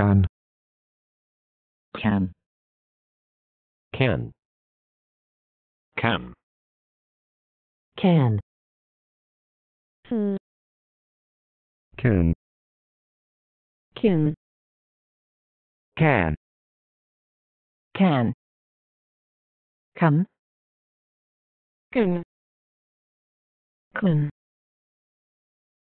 Can. Can. Can. Can. Can. Can. Can. Can. Can. Can. Can. Can. Can.